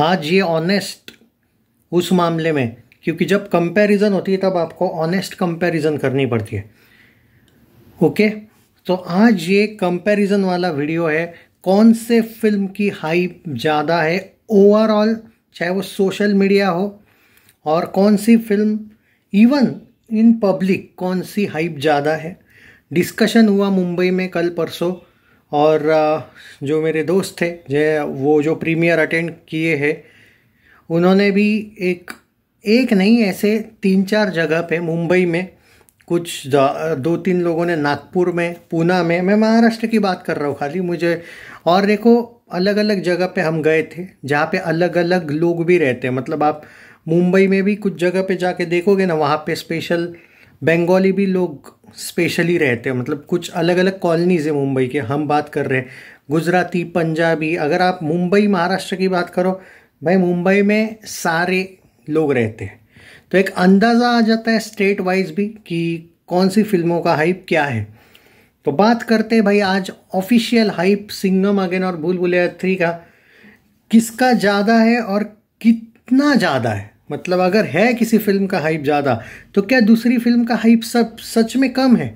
आज ये ऑनेस्ट उस मामले में क्योंकि जब कंपैरिजन होती है तब आपको ऑनेस्ट कंपैरिजन करनी पड़ती है ओके तो आज ये कंपैरिजन वाला वीडियो है कौन से फिल्म की हाइप ज़्यादा है ओवरऑल चाहे वो सोशल मीडिया हो और कौन सी फिल्म इवन इन पब्लिक कौन सी हाइप ज़्यादा है डिस्कशन हुआ मुंबई में कल परसों और जो मेरे दोस्त थे जो वो जो प्रीमियर अटेंड किए हैं उन्होंने भी एक एक नहीं ऐसे तीन चार जगह पे मुंबई में कुछ दो तीन लोगों ने नागपुर में पूना में मैं महाराष्ट्र की बात कर रहा हूँ खाली मुझे और देखो अलग अलग जगह पे हम गए थे जहाँ पे अलग अलग लोग भी रहते हैं मतलब आप मुंबई में भी कुछ जगह पे जाके देखोगे ना वहाँ पे स्पेशल बंगाली भी लोग स्पेशली रहते हैं मतलब कुछ अलग अलग कॉलोनीज़ है मुंबई के हम बात कर रहे हैं गुजराती पंजाबी अगर आप मुंबई महाराष्ट्र की बात करो भाई मुंबई में सारे लोग रहते हैं तो एक अंदाज़ा आ जाता है स्टेट वाइज भी कि कौन सी फिल्मों का हाइप क्या है तो बात करते हैं भाई आज ऑफिशियल हाइप सिंगम अगेन और भूल भुलैया थ्री का किसका ज़्यादा है और कितना ज़्यादा है मतलब अगर है किसी फिल्म का हाइप ज़्यादा तो क्या दूसरी फिल्म का हाइप सब सच में कम है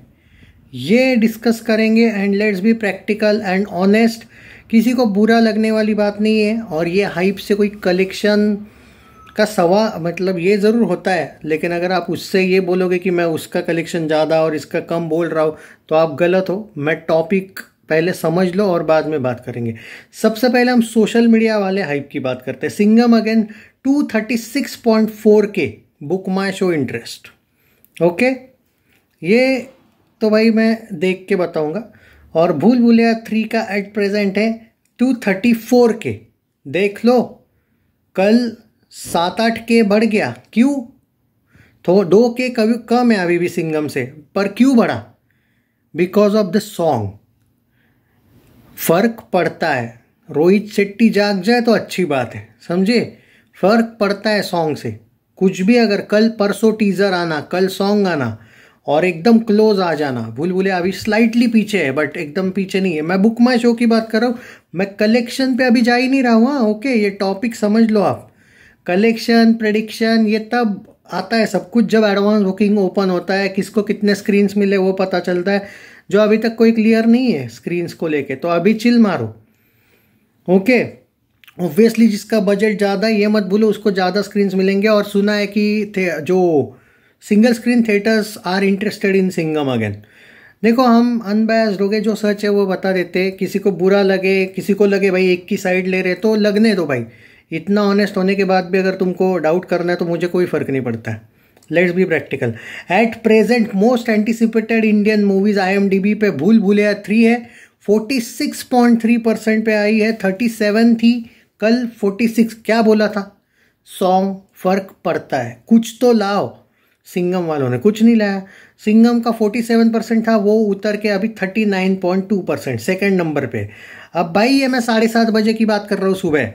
ये डिस्कस करेंगे and let's be practical and honest किसी को बुरा लगने वाली बात नहीं है और ये हाइप से कोई कलेक्शन का सवा मतलब ये ज़रूर होता है लेकिन अगर आप उससे ये बोलोगे कि मैं उसका कलेक्शन ज़्यादा और इसका कम बोल रहा हूँ तो आप गलत हो मैं टॉपिक पहले समझ लो और बाद में बात करेंगे सबसे पहले हम सोशल मीडिया वाले हाइप की बात करते हैं सिंगम अगेन 236.4 के book my show interest okay ये तो भाई मैं देख के बताऊंगा और भूल भूलिया थ्री का एट प्रेजेंट है 234 के देख लो कल सात आठ के बढ़ गया क्यों तो दो के कभी कम है अभी भी सिंगम से पर क्यों बढ़ा बिकॉज ऑफ द सॉन्ग फर्क पड़ता है रोहित शेट्टी जाग जाए तो अच्छी बात है समझे फर्क पड़ता है सॉन्ग से कुछ भी अगर कल परसों टीजर आना कल सॉन्ग आना और एकदम क्लोज आ जाना भूल भूले अभी स्लाइटली पीछे है बट एकदम पीछे नहीं है मैं बुक माई शो की बात कर रहा हूँ मैं कलेक्शन पे अभी जा ही नहीं रहा हूँ हाँ ओके ये टॉपिक समझ लो आप कलेक्शन प्रडिक्शन ये तब आता है सब कुछ जब एडवांस बुकिंग ओपन होता है किसको कितने स्क्रीन्स मिले वो पता चलता है जो अभी तक कोई क्लियर नहीं है स्क्रीन्स को लेके तो अभी चिल मारो ओके ऑब्वियसली जिसका बजट ज़्यादा ये मत भूलो उसको ज़्यादा स्क्रीन्स मिलेंगे और सुना है कि जो single screen theatres are interested in Singham again देखो हम अनबायस्ड हो गए जो सच है वो बता देते किसी को बुरा लगे किसी को लगे भाई एक की साइड ले रहे तो लगने दो भाई इतना ऑनेस्ट होने के बाद भी अगर तुमको डाउट करना है तो मुझे कोई फ़र्क नहीं पड़ता है let's be practical at present most anticipated Indian movies IMDb पे भूल भूलिया थ्री है forty six point three percent पे आई है थर्टी सेवन थी कल फोर्टी सिक्स क्या बोला था सॉन्ग फर्क पड़ता है कुछ तो लाओ सिंगम वालों ने कुछ नहीं लाया सिंगम का 47 परसेंट था वो उतर के अभी 39.2 परसेंट सेकेंड नंबर पे अब भाई ये मैं साढ़े सात बजे की बात कर रहा हूँ सुबह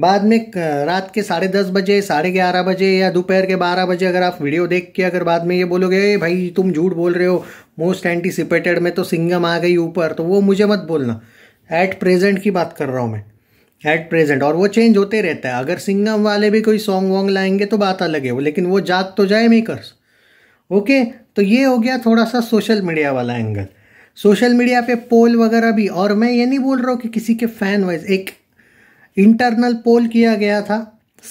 बाद में रात के साढ़े दस बजे साढ़े ग्यारह बजे या दोपहर के बारह बजे अगर आप वीडियो देख के अगर बाद में ये बोलोगे भाई तुम झूठ बोल रहे हो मोस्ट एंटिसिपेटेड में तो सिंगम आ गई ऊपर तो वो मुझे मत बोलना एट प्रेजेंट की बात कर रहा हूँ मैं एट प्रेजेंट और वो चेंज होते रहता है अगर सिंगम वाले भी कोई सॉन्ग वॉन्ग लाएंगे तो बात अलग है वो लेकिन वो जात तो जाए मेकर्स ओके तो ये हो गया थोड़ा सा सोशल मीडिया वाला एंगल सोशल मीडिया पे पोल वगैरह भी और मैं ये नहीं बोल रहा हूँ कि किसी के फैन वाइज एक इंटरनल पोल किया गया था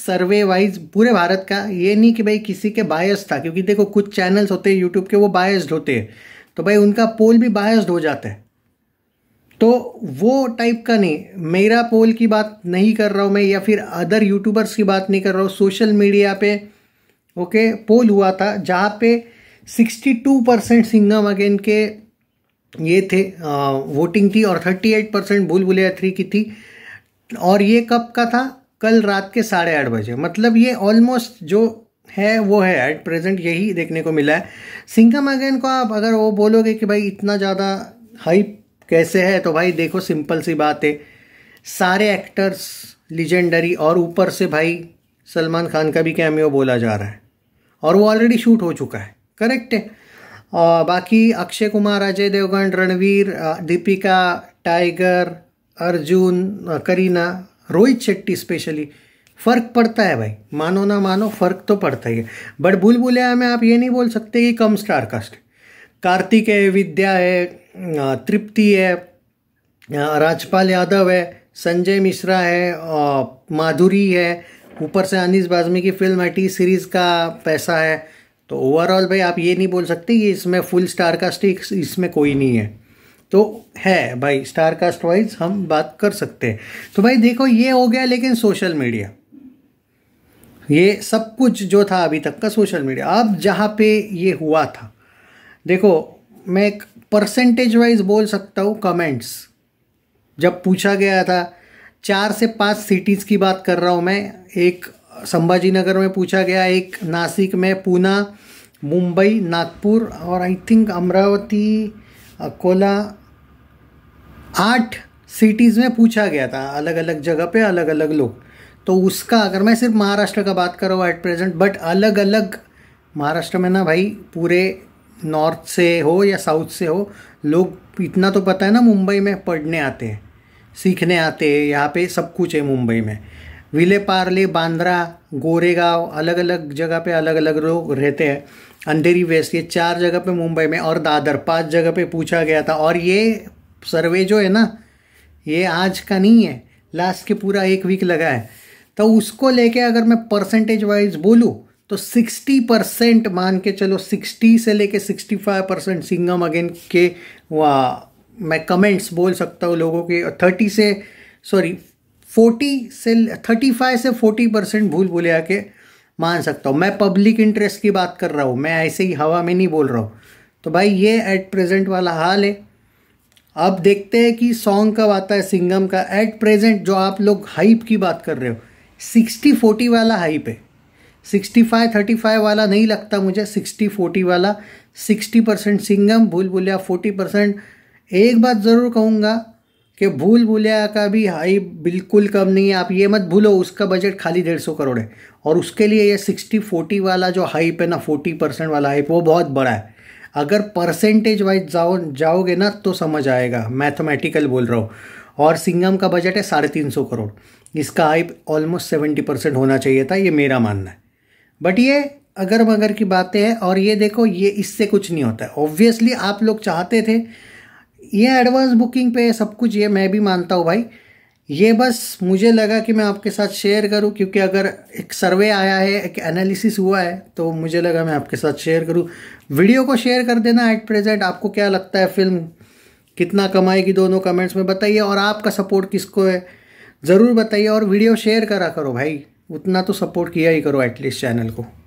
सर्वे वाइज पूरे भारत का ये नहीं कि भाई किसी के बायस था क्योंकि देखो कुछ चैनल्स होते हैं यूट्यूब के वो बायस्ड होते हैं तो भाई उनका पोल भी बायस्ड हो जाता है तो वो टाइप का नहीं मेरा पोल की बात नहीं कर रहा हूँ मैं या फिर अदर यूट्यूबर्स की बात नहीं कर रहा हूँ सोशल मीडिया पे ओके पोल हुआ था जहाँ पे 62 परसेंट सिंगम अगेन के ये थे आ, वोटिंग थी और 38 परसेंट भूल भूलिया थ्री की थी और ये कब का था कल रात के साढ़े आठ बजे मतलब ये ऑलमोस्ट जो है वो है एट प्रेजेंट यही देखने को मिला है सिंगम अगेन को आप अगर वो बोलोगे कि भाई इतना ज़्यादा हाइप कैसे है तो भाई देखो सिंपल सी बात है सारे एक्टर्स लीजेंडरी और ऊपर से भाई सलमान खान का भी कैमियो बोला जा रहा है और वो ऑलरेडी शूट हो चुका है करेक्ट है और बाकी अक्षय कुमार अजय देवगन रणवीर दीपिका टाइगर अर्जुन करीना रोहित शेट्टी स्पेशली फ़र्क पड़ता है भाई मानो ना मानो फ़र्क तो पड़ता ही है बट भूल भुलैया में आप ये नहीं बोल सकते कि कम स्टार कास्ट कार्तिक है विद्या है तृप्ति है राजपाल यादव है संजय मिश्रा है माधुरी है ऊपर से अनिस बाजमी की फिल्म है टी सीरीज़ का पैसा है तो ओवरऑल भाई आप ये नहीं बोल सकते कि इसमें फुल स्टार कास्ट इसमें कोई नहीं है तो है भाई स्टार कास्ट वाइज हम बात कर सकते हैं तो भाई देखो ये हो गया लेकिन सोशल मीडिया ये सब कुछ जो था अभी तक का सोशल मीडिया अब जहाँ पे ये हुआ था देखो मैं एक परसेंटेज वाइज बोल सकता हूँ कमेंट्स जब पूछा गया था चार से पांच सिटीज़ की बात कर रहा हूँ मैं एक संभाजी नगर में पूछा गया एक नासिक में पूना मुंबई नागपुर और आई थिंक अमरावती अकोला आठ सिटीज़ में पूछा गया था अलग अलग जगह पे अलग अलग लोग तो उसका अगर मैं सिर्फ महाराष्ट्र का बात कर रहा हूँ एट प्रेजेंट बट अलग अलग महाराष्ट्र में ना भाई पूरे नॉर्थ से हो या साउथ से हो लोग इतना तो पता है ना मुंबई में पढ़ने आते हैं सीखने आते हैं यहाँ पे सब कुछ है मुंबई में विले पार्ले बांद्रा गोरेगांव अलग अलग जगह पे अलग अलग लोग रहते हैं अंधेरी वेस्ट ये चार जगह पे मुंबई में और दादर पांच जगह पे पूछा गया था और ये सर्वे जो है ना ये आज का नहीं है लास्ट के पूरा एक वीक लगा है तो उसको लेके अगर मैं परसेंटेज वाइज बोलूँ तो 60 परसेंट मान के चलो 60 से लेके 65 परसेंट सिंगम अगेन के वाह मैं कमेंट्स बोल सकता हूँ लोगों के थर्टी से सॉरी 40 से 35 से 40 परसेंट भूल भूले आके मान सकता हूँ मैं पब्लिक इंटरेस्ट की बात कर रहा हूँ मैं ऐसे ही हवा में नहीं बोल रहा हूँ तो भाई ये एट प्रेजेंट वाला हाल है अब देखते हैं कि सॉन्ग कब आता है सिंगम का एट प्रेजेंट जो आप लोग हाइप की बात कर रहे हो सिक्सटी फोर्टी वाला हाइप है सिक्सटी फाइव थर्टी फाइव वाला नहीं लगता मुझे सिक्सटी फोर्टी वाला sixty percent Singham Bhool Bhulaiyaa forty percent एक बात ज़रूर कहूँगा कि भूल भूलिया का भी हाइप बिल्कुल कम नहीं है आप ये मत भूलो उसका बजट खाली डेढ़ सौ करोड़ है और उसके लिए ये सिक्सटी फोर्टी वाला जो हाइप है ना फोर्टी परसेंट वाला हाइप वो बहुत बड़ा है अगर परसेंटेज वाइज जाओ जाओगे ना तो समझ आएगा मैथमेटिकल बोल रहा हूँ और सिंगम का बजट है साढ़े तीन सौ करोड़ इसका हाइप ऑलमोस्ट सेवेंटी परसेंट होना चाहिए था ये मेरा मानना है बट ये अगर मगर की बातें हैं और ये देखो ये इससे कुछ नहीं होता है ऑब्वियसली आप लोग चाहते थे ये एडवांस बुकिंग पे सब कुछ ये मैं भी मानता हूँ भाई ये बस मुझे लगा कि मैं आपके साथ शेयर करूं क्योंकि अगर एक सर्वे आया है एक एनालिसिस हुआ है तो मुझे लगा मैं आपके साथ शेयर करूं वीडियो को शेयर कर देना एट प्रेजेंट आपको क्या लगता है फिल्म कितना कमाएगी दोनों कमेंट्स में बताइए और आपका सपोर्ट किसको है ज़रूर बताइए और वीडियो शेयर करा करो भाई उतना तो सपोर्ट किया ही करो एटलीस्ट चैनल को